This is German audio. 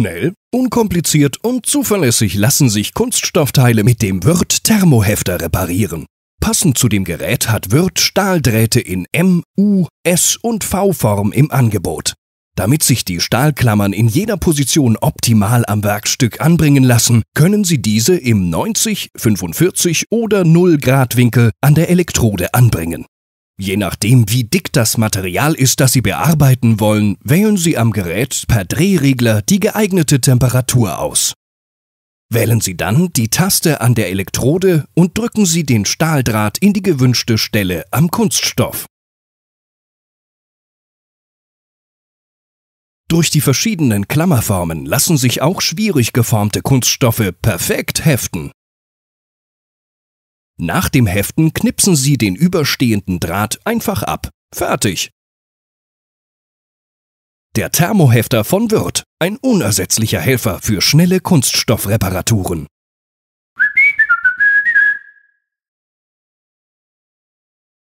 Schnell, unkompliziert und zuverlässig lassen sich Kunststoffteile mit dem Wirt Thermohefter reparieren. Passend zu dem Gerät hat Wirt Stahldrähte in M, U, S und V-Form im Angebot. Damit sich die Stahlklammern in jeder Position optimal am Werkstück anbringen lassen, können Sie diese im 90, 45 oder 0 Grad Winkel an der Elektrode anbringen. Je nachdem, wie dick das Material ist, das Sie bearbeiten wollen, wählen Sie am Gerät per Drehregler die geeignete Temperatur aus. Wählen Sie dann die Taste an der Elektrode und drücken Sie den Stahldraht in die gewünschte Stelle am Kunststoff. Durch die verschiedenen Klammerformen lassen sich auch schwierig geformte Kunststoffe perfekt heften. Nach dem Heften knipsen Sie den überstehenden Draht einfach ab. Fertig! Der Thermohefter von Wirth, ein unersetzlicher Helfer für schnelle Kunststoffreparaturen.